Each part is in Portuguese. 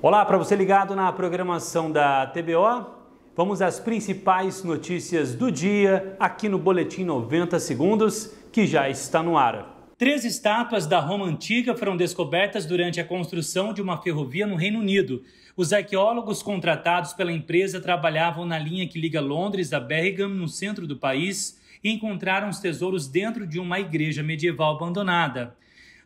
Olá para você ligado na programação da TBO. Vamos às principais notícias do dia aqui no Boletim 90 Segundos, que já está no ar. Três estátuas da Roma Antiga foram descobertas durante a construção de uma ferrovia no Reino Unido. Os arqueólogos contratados pela empresa trabalhavam na linha que liga Londres a Birmingham, no centro do país, e encontraram os tesouros dentro de uma igreja medieval abandonada.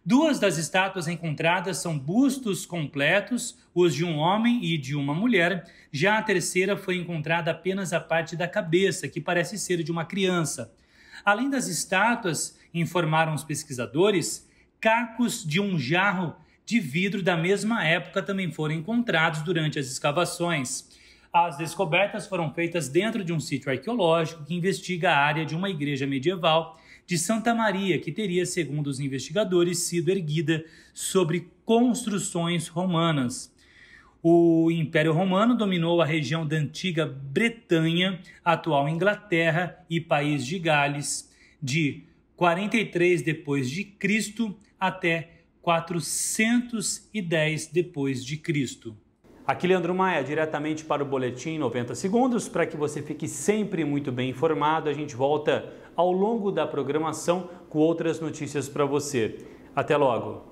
Duas das estátuas encontradas são bustos completos, os de um homem e de uma mulher. Já a terceira foi encontrada apenas a parte da cabeça, que parece ser de uma criança. Além das estátuas, informaram os pesquisadores, cacos de um jarro de vidro da mesma época também foram encontrados durante as escavações. As descobertas foram feitas dentro de um sítio arqueológico que investiga a área de uma igreja medieval de Santa Maria, que teria, segundo os investigadores, sido erguida sobre construções romanas. O Império Romano dominou a região da antiga Bretanha, atual Inglaterra e país de Gales, de 43 depois de Cristo até 410 depois de Cristo. Aqui Leandro Maia, diretamente para o Boletim 90 Segundos, para que você fique sempre muito bem informado. A gente volta ao longo da programação com outras notícias para você. Até logo!